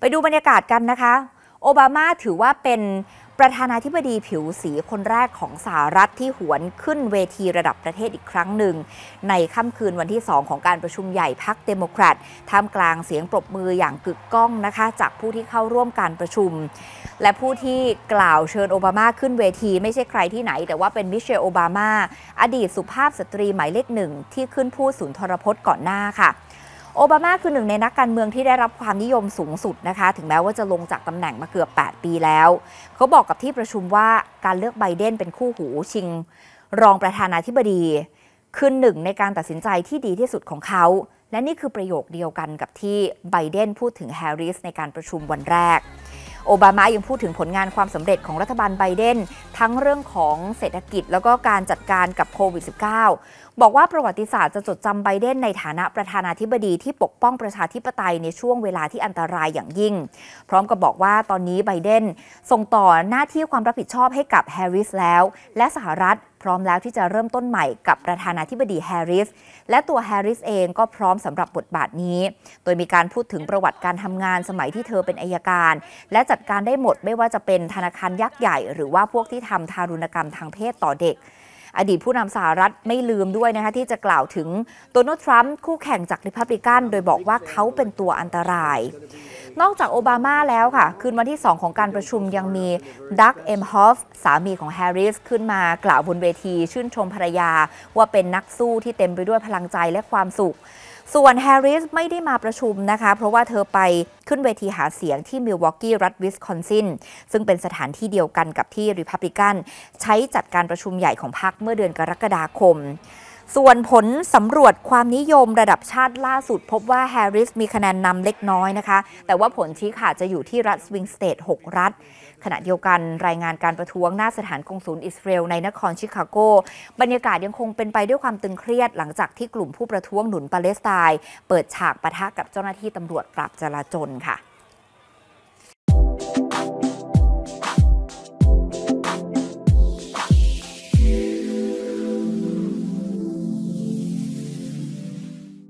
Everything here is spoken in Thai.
ไปดูบรรยากาศกันนะคะ โอบามาถือว่าเป็นประธานาธิบดีผิวสีคนแรกของสหรัฐที่หวนขึ้นเวทีระดับประเทศอีกครั้งหนึ่งในค่ำคืนวันที่ 2 ของการประชุมใหญ่พรรคเดโมแครตท่ามกลางเสียงปรบมืออย่างกึกก้องนะคะ จากผู้ที่เข้าร่วมการประชุม และผู้ที่กล่าวเชิญโอบามาขึ้นเวทีไม่ใช่ใครที่ไหน แต่ว่าเป็นมิเชลโอบามาอดีตสุภาพสตรีหมายเลขหนึ่งที่ขึ้นพูดสุนทรพจน์ก่อนหน้าค่ะโอบามาคือหนึ่งในนักการเมืองที่ได้รับความนิยมสูงสุดนะคะ ถึงแม้ว่าจะลงจากตำแหน่งมาเกือบ 8 ปีแล้ว เขาบอกกับที่ประชุมว่าการเลือกไบเดนเป็นคู่หูชิง รองประธานาธิบดีคือหนึ่งในการตัดสินใจที่ดีที่สุดของเขา และนี่คือประโยคเดียวกันกับที่ไบเดนพูดถึงแฮร์ริสในการประชุมวันแรกโอบามายังพูดถึงผลงานความสำเร็จของรัฐบาลไบเดนทั้งเรื่องของเศรษฐกิจแล้วก็การจัดการกับโควิด -19 บอกว่าประวัติศาสตร์จะจดจำไบเดนในฐานะประธานาธิบดีที่ปกป้องประชาธิปไตยในช่วงเวลาที่อันตรายอย่างยิ่ง พร้อมกับบอกว่าตอนนี้ไบเดนส่งต่อหน้าที่ความรับผิดชอบให้กับแฮร์ริสแล้ว และสหรัฐร้อมแล้วที่จะเริ่มต้นใหม่กับประธานาธิบดีแฮร์ริส และตัวแฮร์ริสเองก็พร้อมสำหรับบทบาทนี้ โดยมีการพูดถึงประวัติการทำงานสมัยที่เธอเป็นอายการ และจัดการได้หมดไม่ว่าจะเป็นธนาคารยักษ์ใหญ่ หรือว่าพวกที่ทำทารุณกรรมทางเพศต่อเด็กอดีตผู้นำสหรัฐไม่ลืมด้วยนะคะที่จะกล่าวถึงโดนัลด์ทรัมป์คู่แข่งจากริพับลิกันโดยบอกว่าเขาเป็นตัวอันตราย นอกจากโอบามาแล้วค่ะ คืนวันที่ 2 ของการประชุมยังมี ดักเอ็มฮอฟสามีของแฮร์ริสขึ้นมากล่าวบนเวที ชื่นชมภรรยาว่าเป็นนักสู้ที่เต็มไปด้วยพลังใจและความสุขส่วนแฮร์ริสไม่ได้มาประชุมนะคะ เพราะว่าเธอไปขึ้นเวทีหาเสียงที่มิลวอกกี้รัฐวิสคอนซินซึ่งเป็นสถานที่เดียวกันกับที่ริพับลิกัน ใช้จัดการประชุมใหญ่ของพรรคเมื่อเดือนกรกฎาคมส่วนผลสำรวจความนิยมระดับชาติล่าสุดพบว่าแฮร์ริสมีคะแนนนำเล็กน้อยนะคะ แต่ว่าผลชี้ขาดจะอยู่ที่รัฐสวิงสเตท6รัฐ ขณะเดียวกันรายงานการประท้วงหน้าสถานกงศูนย์อิสราเอลในนครชิคาโก บรรยากาศยังคงเป็นไปด้วยความตึงเครียดหลังจากที่กลุ่มผู้ประท้วงหนุนปาเลสไตน์เปิดฉากปะทะกับเจ้าหน้าที่ตำรวจปราบจราจลค่ะ